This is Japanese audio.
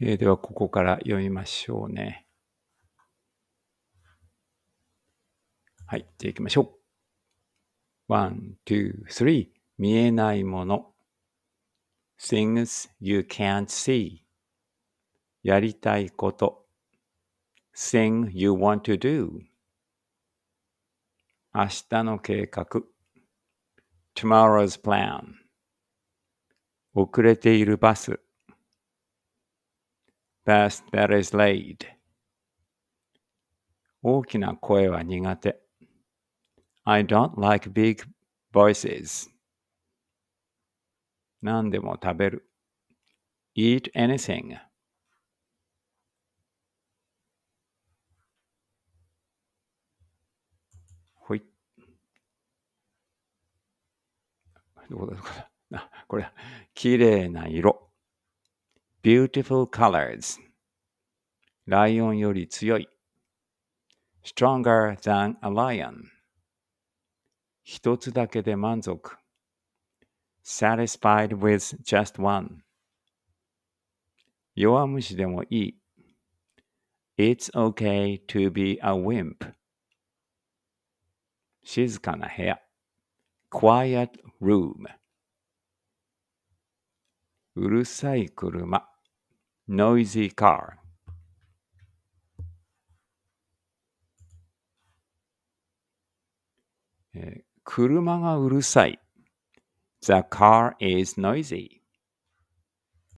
えでは、ここから読みましょうね。はい。じゃあ行きましょう。One, two, three. 見えないもの。things you can't see. やりたいこと。thing you want to do. 明日の計画。tomorrow's plan. 遅れているバス。p a t that is laid 大きな声は苦手 I don't like big voices 何でも食べる eat anything ほいこだどきれいな色 beautiful colors ライオンより強い stronger than a lion 一つだけで満足 satisfied with just one 弱虫でもいい It's okay to be a wimp 静かな部屋 quiet room うるさい車 noisy car. Uh, 車がうるさい。The car is noisy.